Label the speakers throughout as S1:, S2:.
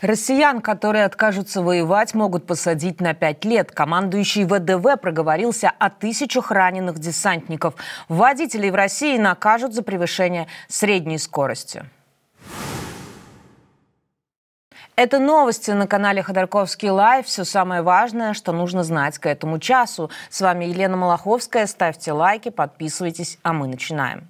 S1: Россиян, которые откажутся воевать, могут посадить на пять лет. Командующий ВДВ проговорился о тысячах раненых десантников. Водителей в России накажут за превышение средней скорости. Это новости на канале Ходорковский Лайв. Все самое важное, что нужно знать к этому часу. С вами Елена Малаховская. Ставьте лайки, подписывайтесь, а мы начинаем.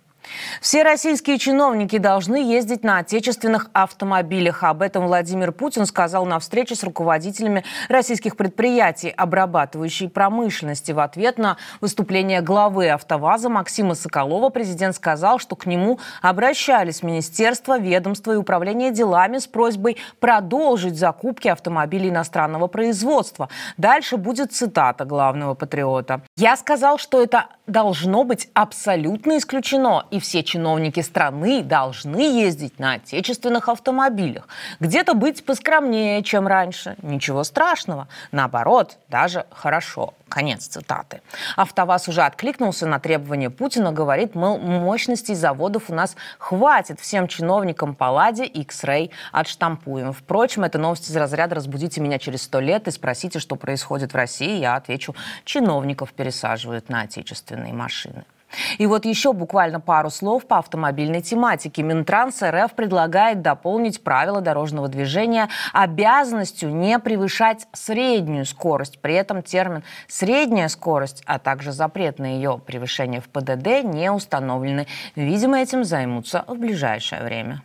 S1: Все российские чиновники должны ездить на отечественных автомобилях. Об этом Владимир Путин сказал на встрече с руководителями российских предприятий, обрабатывающей промышленности. В ответ на выступление главы «АвтоВАЗа» Максима Соколова президент сказал, что к нему обращались министерство, ведомство и управление делами с просьбой продолжить закупки автомобилей иностранного производства. Дальше будет цитата главного патриота. «Я сказал, что это должно быть абсолютно исключено, и и все чиновники страны должны ездить на отечественных автомобилях. Где-то быть поскромнее, чем раньше. Ничего страшного. Наоборот, даже хорошо. Конец цитаты. АвтоВАЗ уже откликнулся на требования Путина, говорит, мол, мощностей заводов у нас хватит всем чиновникам Палладе X-Ray отштампуем. Впрочем, это новость из разряда «Разбудите меня через сто лет и спросите, что происходит в России». Я отвечу, чиновников пересаживают на отечественные машины. И вот еще буквально пару слов по автомобильной тематике. Минтранс РФ предлагает дополнить правила дорожного движения обязанностью не превышать среднюю скорость. При этом термин «средняя скорость», а также запрет на ее превышение в ПДД не установлены. Видимо, этим займутся в ближайшее время.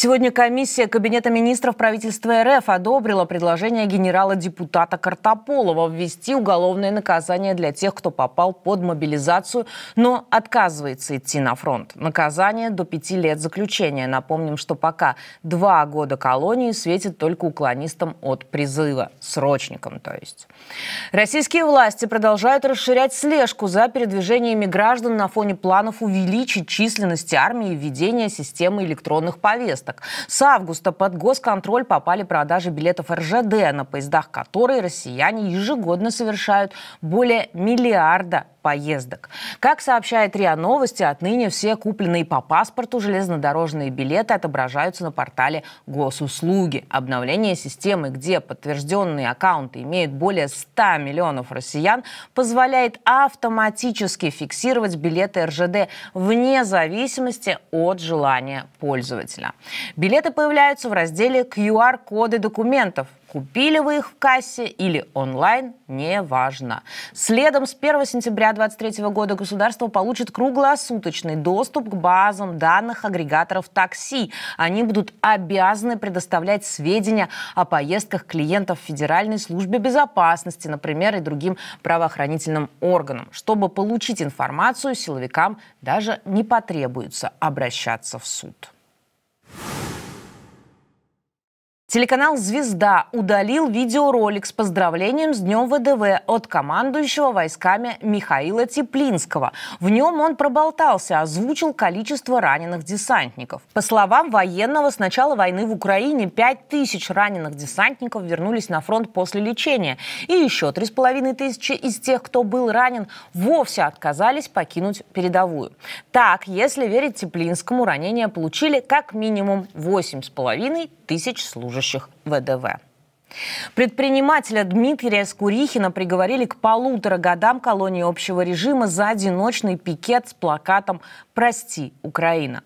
S1: Сегодня комиссия Кабинета министров правительства РФ одобрила предложение генерала-депутата Картополова ввести уголовное наказание для тех, кто попал под мобилизацию, но отказывается идти на фронт. Наказание до пяти лет заключения. Напомним, что пока два года колонии светит только уклонистам от призыва, срочникам то есть. Российские власти продолжают расширять слежку за передвижениями граждан на фоне планов увеличить численность армии и введения системы электронных повесток поездок. С августа под госконтроль попали продажи билетов РЖД, на поездах которые россияне ежегодно совершают более миллиарда поездок. Как сообщает РИА Новости, отныне все купленные по паспорту железнодорожные билеты отображаются на портале госуслуги. Обновление системы, где подтвержденные аккаунты имеют более 100 миллионов россиян, позволяет автоматически фиксировать билеты РЖД вне зависимости от желания пользователя. Билеты появляются в разделе QR-коды документов. Купили вы их в кассе или онлайн, неважно. Следом с 1 сентября 2023 года государство получит круглосуточный доступ к базам данных агрегаторов такси. Они будут обязаны предоставлять сведения о поездках клиентов Федеральной службе безопасности, например, и другим правоохранительным органам. Чтобы получить информацию, силовикам даже не потребуется обращаться в суд. you Телеканал «Звезда» удалил видеоролик с поздравлением с Днем ВДВ от командующего войсками Михаила Теплинского. В нем он проболтался, озвучил количество раненых десантников. По словам военного, с начала войны в Украине 5 тысяч раненых десантников вернулись на фронт после лечения. И еще 3,5 тысячи из тех, кто был ранен, вовсе отказались покинуть передовую. Так, если верить Теплинскому, ранения получили как минимум 8,5 тысяч служащих ВДВ. Предпринимателя Дмитрия Скурихина приговорили к полутора годам колонии общего режима за одиночный пикет с плакатом «Прости, Украина».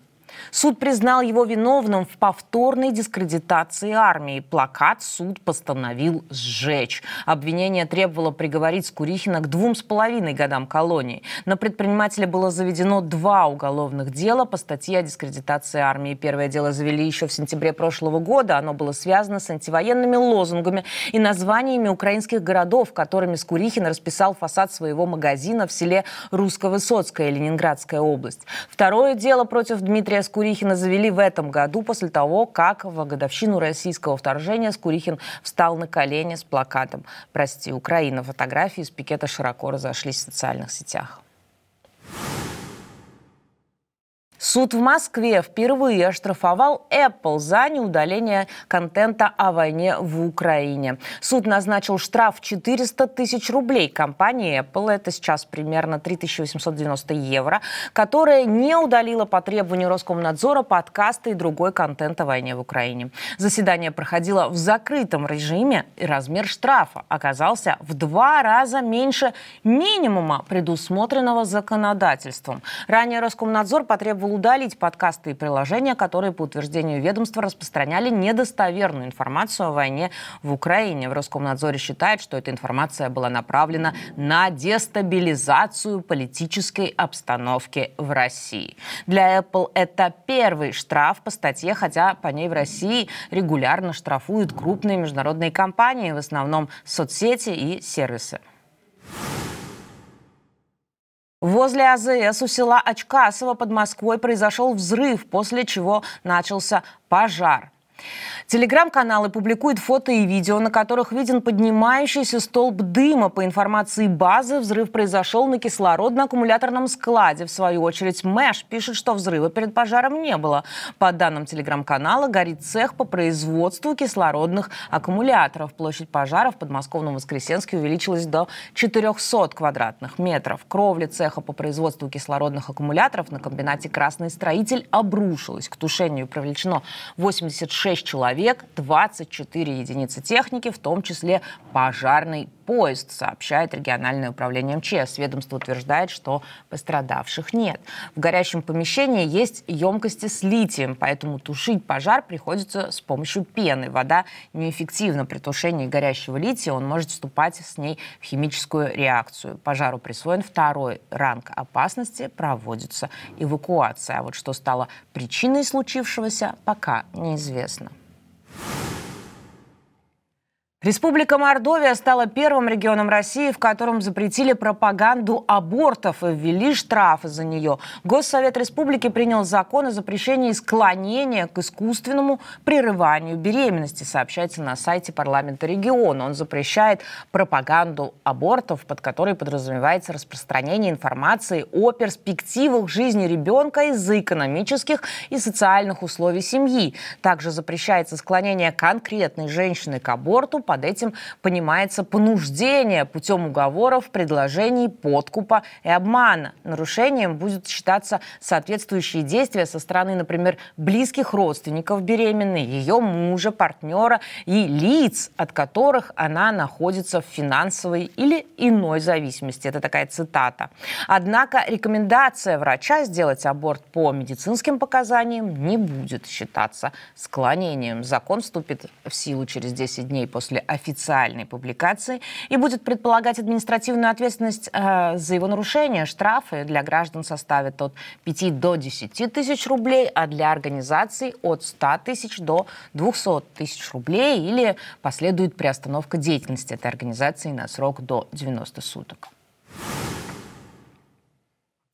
S1: Суд признал его виновным в повторной дискредитации армии. Плакат суд постановил сжечь. Обвинение требовало приговорить Скурихина к двум с половиной годам колонии. На предпринимателя было заведено два уголовных дела по статье о дискредитации армии. Первое дело завели еще в сентябре прошлого года. Оно было связано с антивоенными лозунгами и названиями украинских городов, которыми Скурихин расписал фасад своего магазина в селе Русско-Высоцкое, Ленинградская область. Второе дело против Дмитрия Скурихина завели в этом году после того, как в годовщину российского вторжения Скурихин встал на колени с плакатом «Прости, Украина». Фотографии с пикета широко разошлись в социальных сетях. Суд в Москве впервые оштрафовал Apple за неудаление контента о войне в Украине. Суд назначил штраф 400 тысяч рублей компании Apple, это сейчас примерно 3890 евро, которая не удалила по требованию Роскомнадзора подкасты и другой контент о войне в Украине. Заседание проходило в закрытом режиме, и размер штрафа оказался в два раза меньше минимума, предусмотренного законодательством. Ранее Роскомнадзор потребовал удалить подкасты и приложения, которые, по утверждению ведомства, распространяли недостоверную информацию о войне в Украине. В Роскомнадзоре считает, что эта информация была направлена на дестабилизацию политической обстановки в России. Для Apple это первый штраф по статье, хотя по ней в России регулярно штрафуют крупные международные компании, в основном соцсети и сервисы. Возле АЗС у села Очкасово под Москвой произошел взрыв, после чего начался пожар. Телеграм-каналы публикуют фото и видео, на которых виден поднимающийся столб дыма. По информации базы, взрыв произошел на кислородно-аккумуляторном складе. В свою очередь, МЭШ пишет, что взрыва перед пожаром не было. По данным телеграм-канала, горит цех по производству кислородных аккумуляторов. Площадь пожара в подмосковном Воскресенске увеличилась до 400 квадратных метров. Кровля цеха по производству кислородных аккумуляторов на комбинате «Красный строитель» обрушилась. К тушению привлечено 86 6 человек, 24 единицы техники, в том числе пожарный поезд, сообщает региональное управление МЧС. Ведомство утверждает, что пострадавших нет. В горящем помещении есть емкости с литием, поэтому тушить пожар приходится с помощью пены. Вода неэффективна при тушении горящего лития, он может вступать с ней в химическую реакцию. Пожару присвоен второй ранг опасности, проводится эвакуация. А вот что стало причиной случившегося, пока неизвестно. Республика Мордовия стала первым регионом России, в котором запретили пропаганду абортов и ввели штрафы за нее. Госсовет Республики принял закон о запрещении склонения к искусственному прерыванию беременности, сообщается на сайте парламента региона. Он запрещает пропаганду абортов, под которой подразумевается распространение информации о перспективах жизни ребенка из-за экономических и социальных условий семьи. Также запрещается склонение конкретной женщины к аборту, под этим понимается понуждение путем уговоров, предложений, подкупа и обмана. Нарушением будет считаться соответствующие действия со стороны, например, близких родственников беременной, ее мужа, партнера и лиц, от которых она находится в финансовой или иной зависимости. Это такая цитата. Однако рекомендация врача сделать аборт по медицинским показаниям не будет считаться склонением. Закон вступит в силу через 10 дней после официальной публикации и будет предполагать административную ответственность э, за его нарушение. Штрафы для граждан составят от 5 до 10 тысяч рублей, а для организаций от 100 тысяч до 200 тысяч рублей или последует приостановка деятельности этой организации на срок до 90 суток.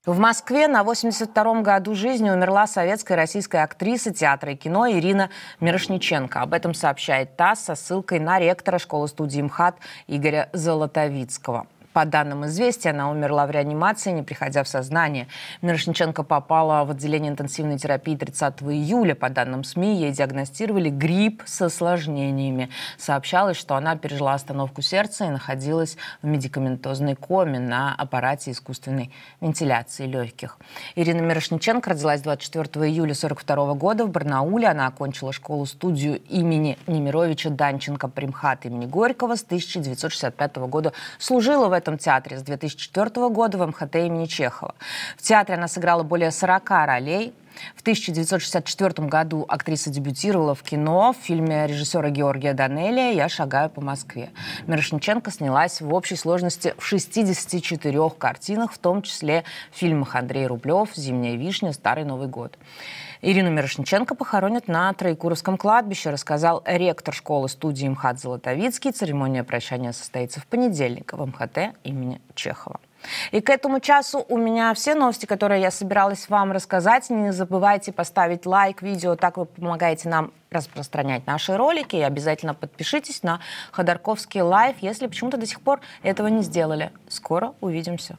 S1: В Москве на 82-м году жизни умерла советская и российская актриса театра и кино Ирина Мирошниченко. Об этом сообщает ТАСС со ссылкой на ректора школы-студии МХАТ Игоря Золотовицкого. По данным «Известия», она умерла в реанимации, не приходя в сознание. Мирошниченко попала в отделение интенсивной терапии 30 июля. По данным СМИ, ей диагностировали грипп с осложнениями. Сообщалось, что она пережила остановку сердца и находилась в медикаментозной коме на аппарате искусственной вентиляции легких. Ирина Мирошниченко родилась 24 июля 1942 года в Барнауле. Она окончила школу-студию имени Немировича Данченко Примхат имени Горького с 1965 года. Служила в этом Московском театре с 2004 года в МХТ имени Чехова. В театре она сыграла более 40 ролей, в 1964 году актриса дебютировала в кино в фильме режиссера Георгия Данелия «Я шагаю по Москве». Мирошниченко снялась в общей сложности в 64 картинах, в том числе в фильмах Андрей Рублев, «Зимняя вишня», «Старый Новый год». Ирину Мирошниченко похоронят на Троекуровском кладбище, рассказал ректор школы-студии МХАТ Золотовицкий. Церемония прощания состоится в понедельник в МХТ имени Чехова. И к этому часу у меня все новости, которые я собиралась вам рассказать. Не забывайте поставить лайк видео, так вы помогаете нам распространять наши ролики. И обязательно подпишитесь на Ходорковский Лайф, если почему-то до сих пор этого не сделали. Скоро увидимся.